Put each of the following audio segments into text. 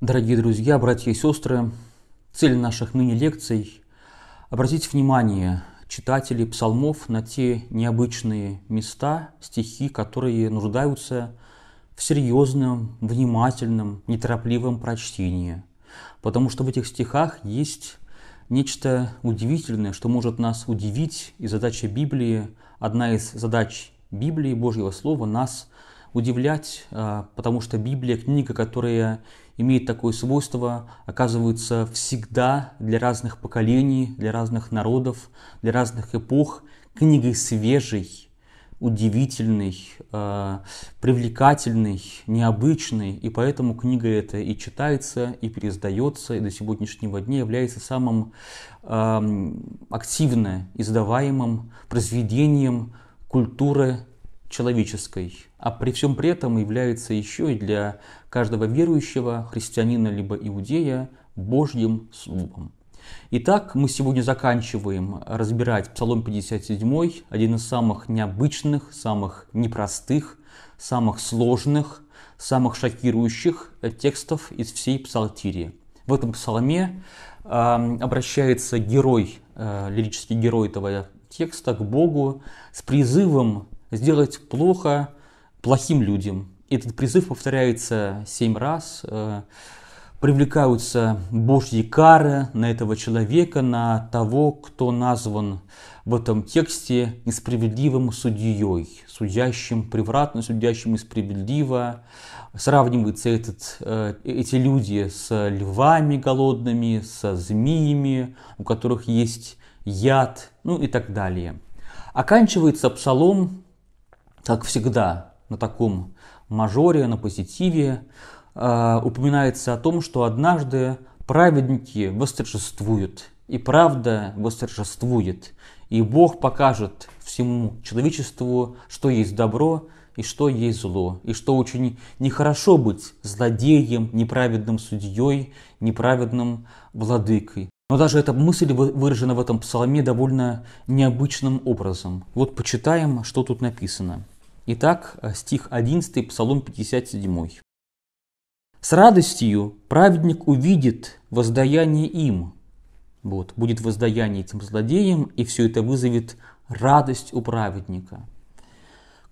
Дорогие друзья, братья и сестры, цель наших ныне – обратить внимание читателей псалмов на те необычные места, стихи, которые нуждаются в серьезном, внимательном, неторопливом прочтении. Потому что в этих стихах есть нечто удивительное, что может нас удивить, и задача Библии, одна из задач Библии, Божьего Слова, нас удивлять, а, потому что Библия – книга, которая имеет такое свойство оказывается всегда для разных поколений, для разных народов, для разных эпох книгой свежей, удивительной, э, привлекательной, необычной, и поэтому книга эта и читается, и переиздается, и до сегодняшнего дня является самым эм, активно издаваемым произведением культуры человеческой, а при всем при этом является еще и для каждого верующего, христианина либо иудея, Божьим Словом. Итак, мы сегодня заканчиваем разбирать Псалом 57, один из самых необычных, самых непростых, самых сложных, самых шокирующих текстов из всей Псалтирии. В этом псалме э, обращается герой, э, лирический герой этого текста к Богу с призывом сделать плохо плохим людям. Этот призыв повторяется семь раз. Э, привлекаются божьи кары на этого человека, на того, кто назван в этом тексте несправедливым судьей, судящим превратно, судящим несправедливо. Сравниваются этот, э, эти люди с львами голодными, со змеями, у которых есть яд, ну и так далее. Оканчивается псалом как всегда, на таком мажоре, на позитиве, э, упоминается о том, что однажды праведники восторжествуют, и правда восторжествует, и Бог покажет всему человечеству, что есть добро и что есть зло, и что очень нехорошо быть злодеем, неправедным судьей, неправедным владыкой. Но даже эта мысль выражена в этом псалме довольно необычным образом. Вот почитаем, что тут написано. Итак, стих 11, псалом 57. «С радостью праведник увидит воздаяние им». Вот, будет воздаяние этим злодеям, и все это вызовет радость у праведника.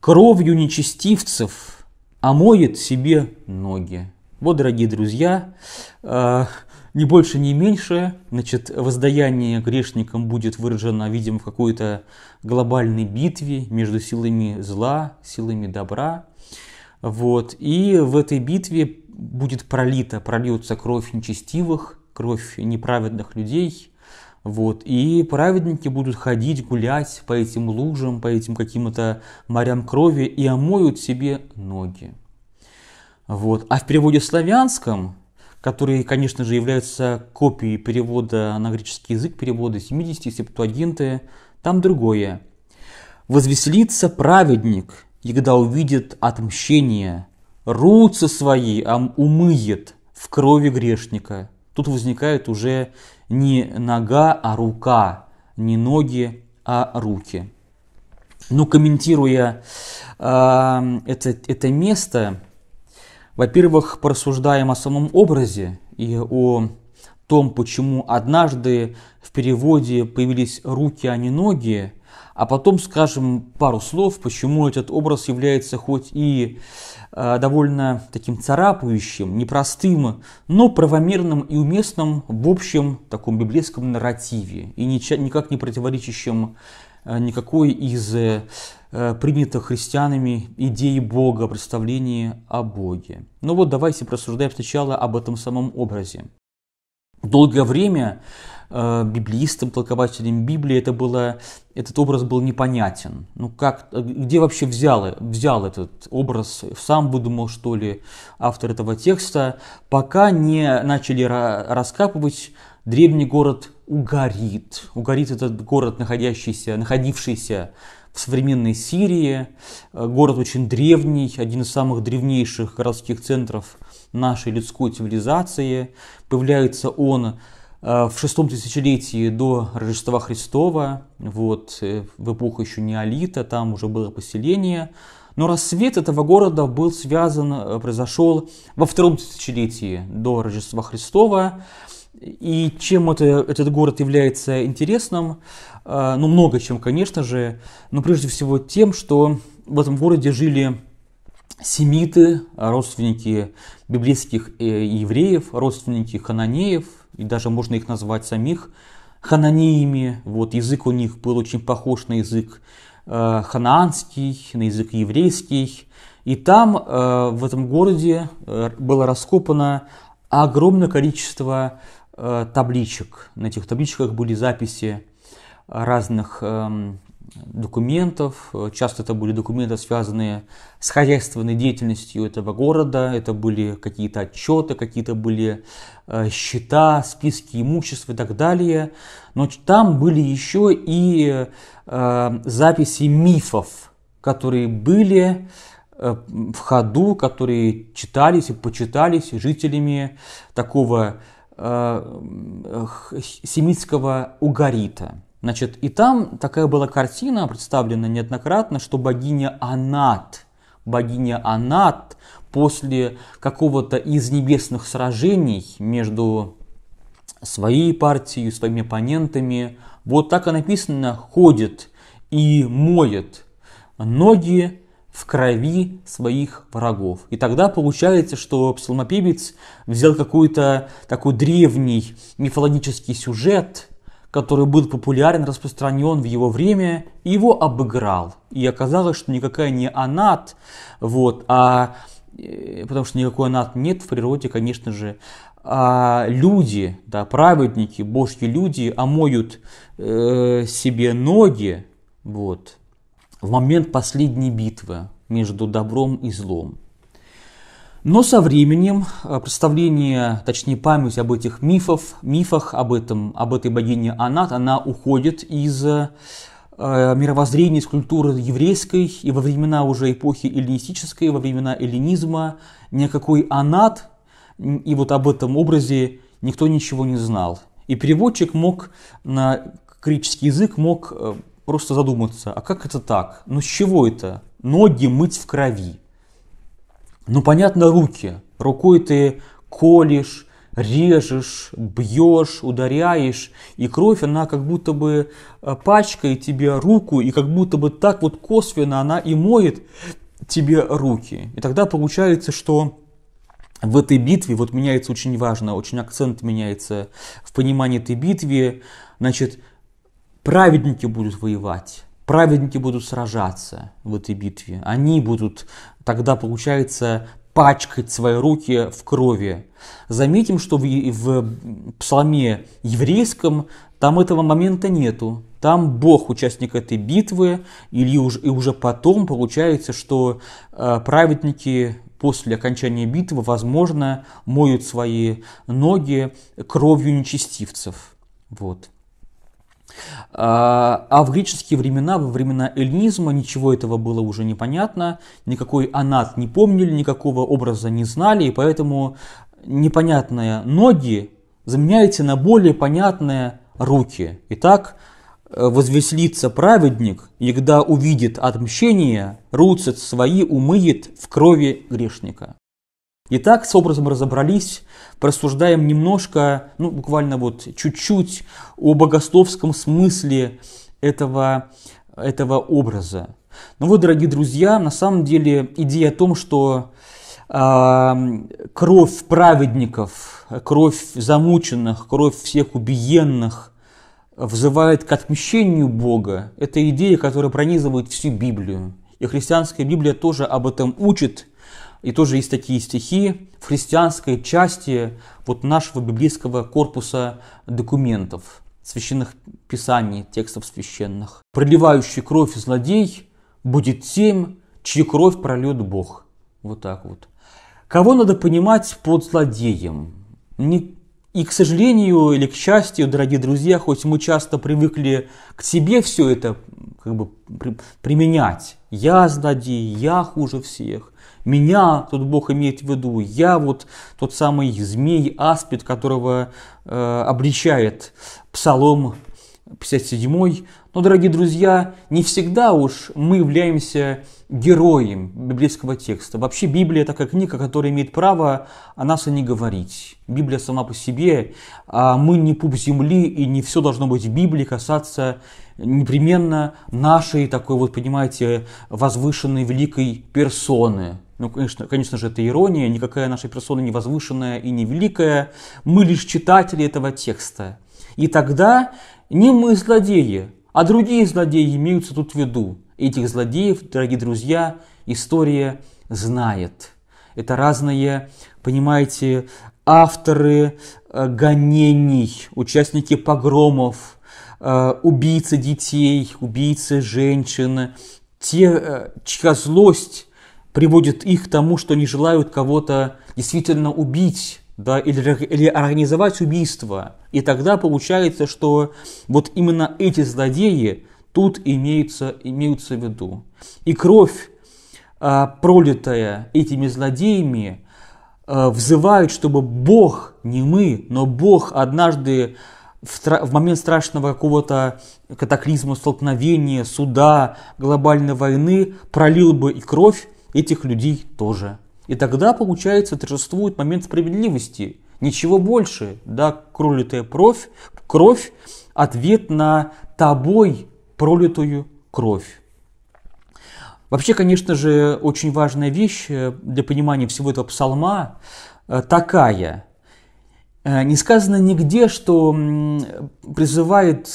«Кровью нечестивцев омоет себе ноги». Вот, дорогие друзья, э, ни больше, ни меньше. Значит, воздаяние грешникам будет выражено, видимо, в какой-то глобальной битве между силами зла, силами добра. Вот. И в этой битве будет пролита, прольется кровь нечестивых, кровь неправедных людей. Вот. И праведники будут ходить, гулять по этим лужам, по этим каким-то морям крови и омоют себе ноги. Вот. А в переводе славянском которые, конечно же, являются копией перевода на греческий язык, перевода 70 септуагинты, там другое. «Возвеселится праведник, и когда увидит отмщение, руцы свои умыет в крови грешника». Тут возникает уже не нога, а рука, не ноги, а руки. Но ну, комментируя э, это, это место, во-первых, порассуждаем о самом образе и о том, почему однажды в переводе появились руки, а не ноги, а потом скажем пару слов, почему этот образ является хоть и э, довольно таким царапающим, непростым, но правомерным и уместным в общем таком библейском нарративе и нича- никак не противоречащим а, никакой из э, э, принятых христианами идеи Бога, представлений о Боге. Ну вот давайте просуждаем сначала об этом самом образе. Долгое время э, библеистам, толкователям Библии это было, этот образ был непонятен. Ну как, где вообще взял, взял этот образ, сам выдумал что ли автор этого текста, пока не начали раскапывать древний город Угарит. Угарит этот город, находящийся, находившийся в современной Сирии. Э, город очень древний, один из самых древнейших городских центров нашей людской цивилизации. Появляется он э, в шестом тысячелетии до Рождества Христова, вот, э, в эпоху еще неолита, там уже было поселение, но рассвет этого города был связан, произошел во втором тысячелетии до Рождества Христова, и чем это, этот город является интересным? А, ну, много чем, конечно же, но прежде всего тем, что в этом городе жили семиты, родственники библейских э, евреев, родственники хананеев, и даже можно их назвать самих хананеями. Вот язык у них был очень похож на язык э, ханаанский, на язык еврейский. И там, э, в этом городе, было раскопано огромное количество Э, табличек. На этих табличках были записи разных эм, документов. Часто это были документы, связанные с хозяйственной деятельностью этого города. Это были какие-то отчеты, какие-то были э, счета, списки имущества и так далее. Но там были еще и э, записи мифов, которые были в ходу, которые читались и почитались жителями такого Э, э, семитского угарита. Значит, и там такая была картина, представлена неоднократно, что богиня Анат, богиня Анат после какого-то из небесных сражений между своей партией, своими оппонентами, вот так и написано, ходит и моет ноги в крови своих врагов. И тогда получается, что псалмопевец взял какой-то такой древний мифологический сюжет, который был популярен, распространен в его время, и его обыграл. И оказалось, что никакая не анат, вот, а э, потому что никакой анат нет в природе, конечно же, а люди, да, праведники, божьи люди омоют э, себе ноги, вот, в момент последней битвы между добром и злом. Но со временем э, представление, точнее память об этих мифов, мифах об, этом, об этой богине Анат, она уходит из э, мировоззрения, из культуры еврейской, и во времена уже эпохи эллинистической, во времена эллинизма, никакой Анат, и вот об этом образе никто ничего не знал. И переводчик мог на греческий язык мог э, просто задуматься, а как это так? Ну с чего это? Ноги мыть в крови. Ну понятно, руки. Рукой ты колешь, режешь, бьешь, ударяешь, и кровь, она как будто бы э, пачкает тебе руку, и как будто бы так вот косвенно она и моет тебе руки. И тогда получается, что в этой битве, вот меняется очень важно, очень акцент меняется в понимании этой битвы, значит, праведники будут воевать, праведники будут сражаться в этой битве. Они будут тогда, получается, пачкать свои руки в крови. Заметим, что в, в псалме еврейском там этого момента нету. Там Бог участник этой битвы, или уже, и уже потом получается, что э, праведники после окончания битвы, возможно, моют свои ноги кровью нечестивцев. Вот. А, а в греческие времена, во времена эллинизма, ничего этого было уже непонятно, никакой анат не помнили, никакого образа не знали, и поэтому непонятные ноги заменяются на более понятные руки. Итак, э, возвеселится праведник, и когда увидит отмщение, руцет свои умыет в крови грешника. Итак, с образом разобрались, просуждаем немножко, ну буквально вот чуть-чуть о богословском смысле этого, этого образа. Ну вот, дорогие друзья, на самом деле идея о том, что э, кровь праведников, кровь замученных, кровь всех убиенных взывает к отмщению Бога, это идея, которая пронизывает всю Библию. И христианская Библия тоже об этом учит, и тоже есть такие стихи в христианской части вот нашего библейского корпуса документов, священных писаний, текстов священных. «Проливающий кровь злодей будет тем, чью кровь прольет Бог». Вот так вот. Кого надо понимать под злодеем? Не и, к сожалению или к счастью, дорогие друзья, хоть мы часто привыкли к себе все это как бы применять. Я злодей, я хуже всех. Меня тут Бог имеет в виду. Я вот тот самый змей аспид, которого э, обличает Псалом 57 но, дорогие друзья, не всегда уж мы являемся героем библейского текста. Вообще Библия – такая книга, которая имеет право о нас и не говорить. Библия сама по себе, а мы не пуп земли, и не все должно быть в Библии касаться непременно нашей такой вот, понимаете, возвышенной великой персоны. Ну, конечно, конечно же, это ирония, никакая наша персона не возвышенная и не великая, мы лишь читатели этого текста. И тогда не мы злодеи, а другие злодеи имеются тут в виду. Этих злодеев, дорогие друзья, история знает. Это разные, понимаете, авторы э, гонений, участники погромов, э, убийцы детей, убийцы женщин, те, э, чья злость приводит их к тому, что они желают кого-то действительно убить, да, или, или организовать убийство. И тогда получается, что вот именно эти злодеи тут имеются, имеются в виду. И кровь, а, пролитая этими злодеями, а, взывает, чтобы Бог, не мы, но Бог однажды в, в момент страшного какого-то катаклизма, столкновения, суда, глобальной войны пролил бы и кровь этих людей тоже. И тогда, получается, торжествует момент справедливости. Ничего больше, да, кролитая кровь, кровь, ответ на тобой пролитую кровь. Вообще, конечно же, очень важная вещь э, для понимания всего этого псалма э, такая. Э, не сказано нигде, что призывает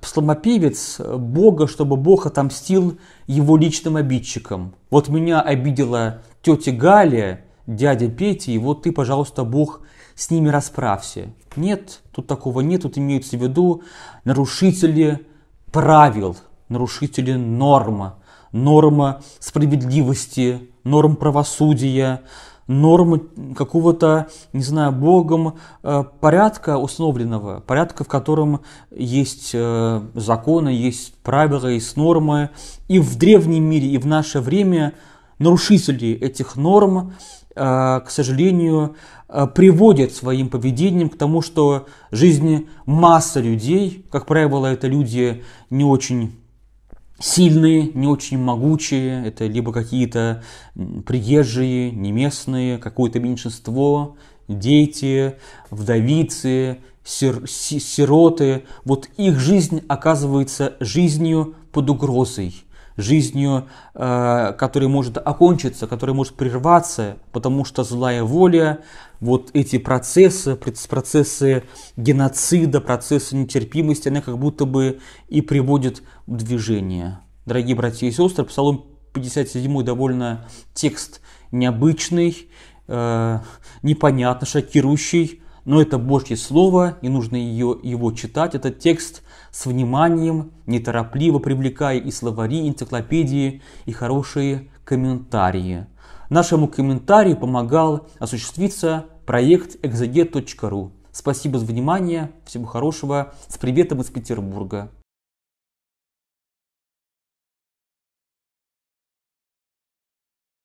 псалмопевец Бога, чтобы Бог отомстил его личным обидчикам. Вот меня обидела тетя Галя, дядя Петя, и вот ты, пожалуйста, Бог, с ними расправься. Нет, тут такого нет, тут имеются в виду нарушители правил, нарушители норма, норма справедливости, норм правосудия, нормы какого-то, не знаю, Богом э, порядка установленного, порядка, в котором есть э, законы, есть правила, есть нормы. И в древнем мире, и в наше время – нарушители этих норм, э, к сожалению, э, приводят своим поведением к тому, что жизни масса людей, как правило, это люди не очень сильные, не очень могучие, это либо какие-то приезжие, не местные, какое-то меньшинство, дети, вдовицы, сир, сироты. Вот их жизнь оказывается жизнью под угрозой жизнью, э, которая может окончиться, которая может прерваться, потому что злая воля, вот эти процессы, процессы геноцида, процессы нетерпимости, она как будто бы и приводит в движение. Дорогие братья и сестры, Псалом 57 довольно текст необычный, э, непонятно, шокирующий, но это Божье Слово, и нужно ее, его читать. этот текст с вниманием, неторопливо привлекая и словари, и энциклопедии, и хорошие комментарии. Нашему комментарию помогал осуществиться проект exeget.ru. Спасибо за внимание, всего хорошего, с приветом из Петербурга.